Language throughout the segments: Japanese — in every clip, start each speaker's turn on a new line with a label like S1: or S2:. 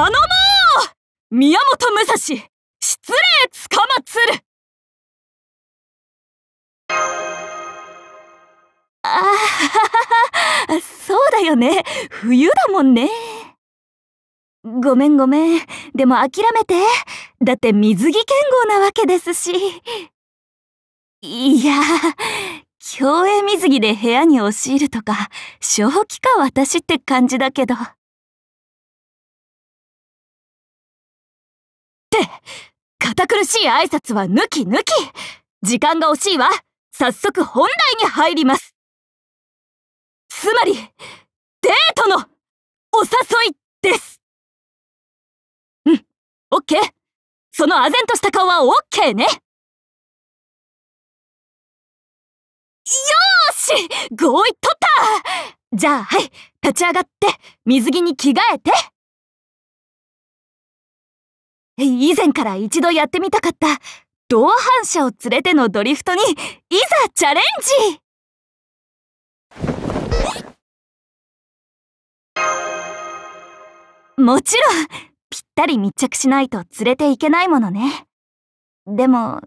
S1: 頼もう宮本武蔵失礼つかまつるあははそうだよね冬だもんねごめんごめんでも諦めてだって水着剣豪なわけですしいや競泳水着で部屋に押し入るとか正気か私って感じだけど。堅苦しい挨拶は抜き抜き時間が惜しいわ早速本題に入りますつまりデートのお誘いですうんオッケーその唖然とした顔はオッケーねよーし合意取ったじゃあはい立ち上がって水着に着替えて以前から一度やってみたかった、同伴者を連れてのドリフトに、いざチャレンジもちろん、ぴったり密着しないと連れていけないものね。でも、うわ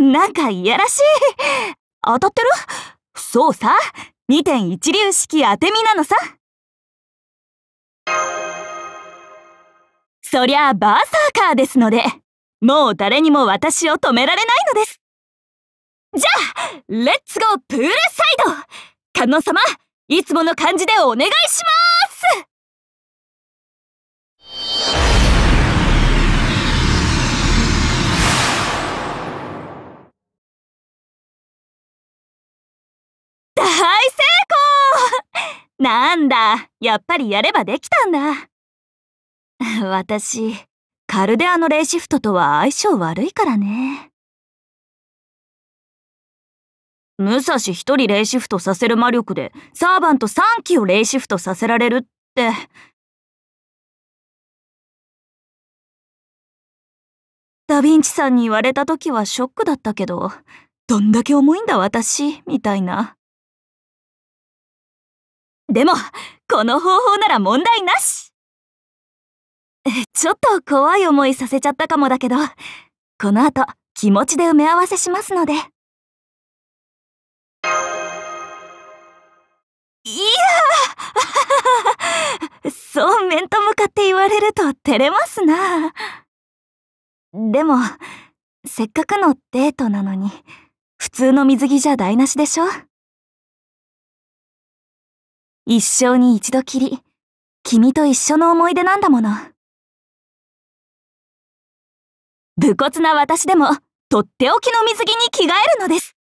S1: なんかいやらしい。当たってるそうさ、二点一流式当て身なのさ。そりゃあバーサーカーですので、もう誰にも私を止められないのです。じゃあ、レッツゴープールサイド観音様、いつもの感じでお願いします大成功なんだ、やっぱりやればできたんだ。私、カルデアのレイシフトとは相性悪いからね。武蔵一人レイシフトさせる魔力で、サーバント3機をレイシフトさせられるって。ダヴィンチさんに言われた時はショックだったけど、どんだけ重いんだ私、みたいな。でも、この方法なら問題なしちょっと怖い思いさせちゃったかもだけど、この後気持ちで埋め合わせしますので。いやそう面と向かって言われると照れますな。でも、せっかくのデートなのに、普通の水着じゃ台無しでしょ一生に一度きり、君と一緒の思い出なんだもの。武骨な私でも、とっておきの水着に着替えるのです。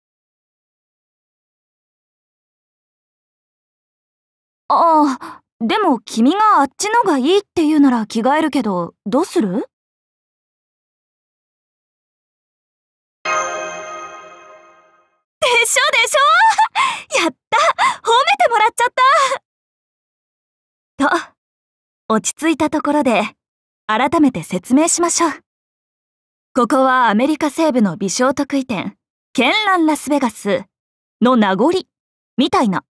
S1: ああ、でも君があっちのがいいって言うなら着替えるけど、どうするでしょでしょやった褒めてもらっちゃったと、落ち着いたところで、改めて説明しましょう。ここはアメリカ西部の美少得意点、ケンランラスベガスの名残みたいな。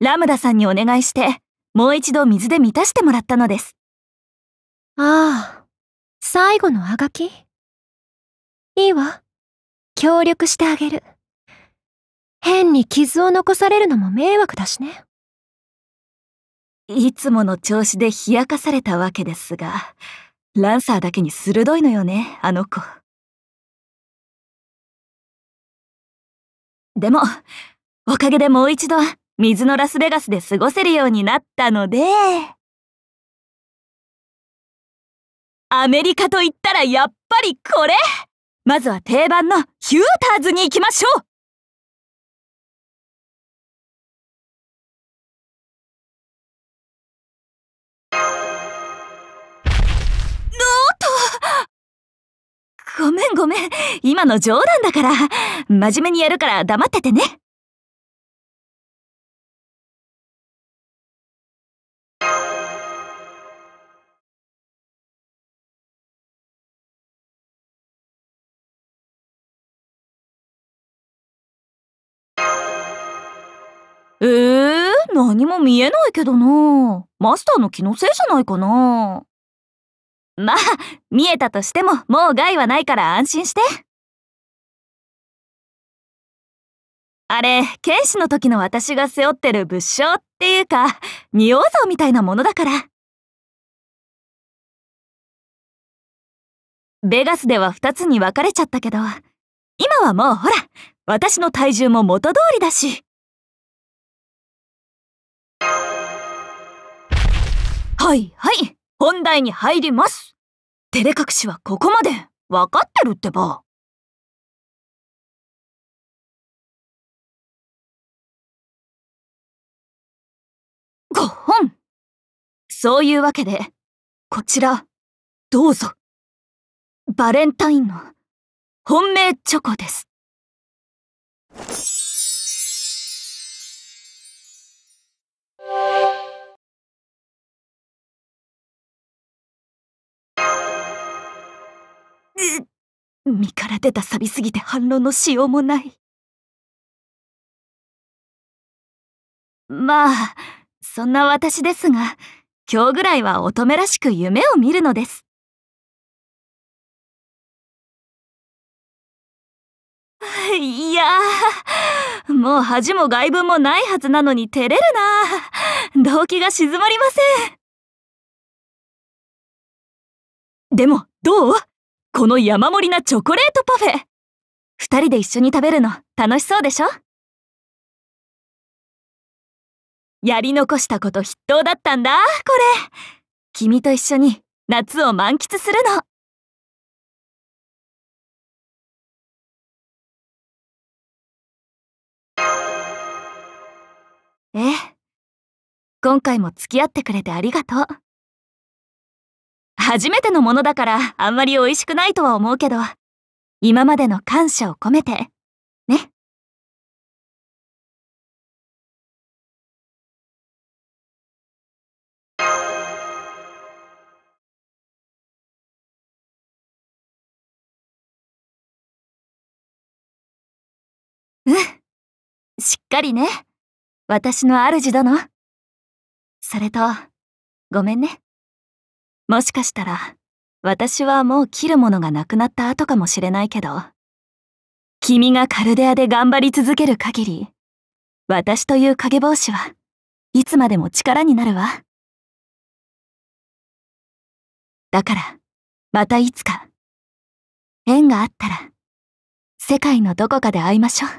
S1: ラムダさんにお願いして、もう一度水で満たしてもらったのです。ああ、最後のあがきいいわ。協力してあげる。変に傷を残されるのも迷惑だしね。いつもの調子で冷やかされたわけですが、ランサーだけに鋭いのよね、あの子。でも、おかげでもう一度、水のラスベガスで過ごせるようになったので、アメリカと言ったらやっぱりこれまずは定番のヒューターズに行きましょうノートごめんごめん。今の冗談だから。真面目にやるから黙っててね。うー何も見えないけどなマスターの気のせいじゃないかなまあ、見えたとしてももう害はないから安心して。あれ、剣士の時の私が背負ってる仏性っていうか、仁王像みたいなものだから。ベガスでは2つに分かれちゃったけど、今はもうほら、私の体重も元通りだし。はいはい本題に入ります照れ隠しはここまで分かってるってばご本そういうわけでこちらどうぞバレンタインの本命チョコです身から出た錆びすぎて反論のしようもない。まあ、そんな私ですが、今日ぐらいは乙女らしく夢を見るのです。いやもう恥も外文もないはずなのに照れるな動機が静まりません。でも、どうこの山盛りなチョコレートパフェ二人で一緒に食べるの楽しそうでしょやり残したこと筆頭だったんだ、これ。君と一緒に夏を満喫するの。ええ。今回も付き合ってくれてありがとう。初めてのものだからあんまり美味しくないとは思うけど、今までの感謝を込めて、ね。うん。しっかりね。私の主殿。それと、ごめんね。もしかしたら、私はもう切るものがなくなった後かもしれないけど、君がカルデアで頑張り続ける限り、私という影帽子はいつまでも力になるわ。だから、またいつか、縁があったら、世界のどこかで会いましょう。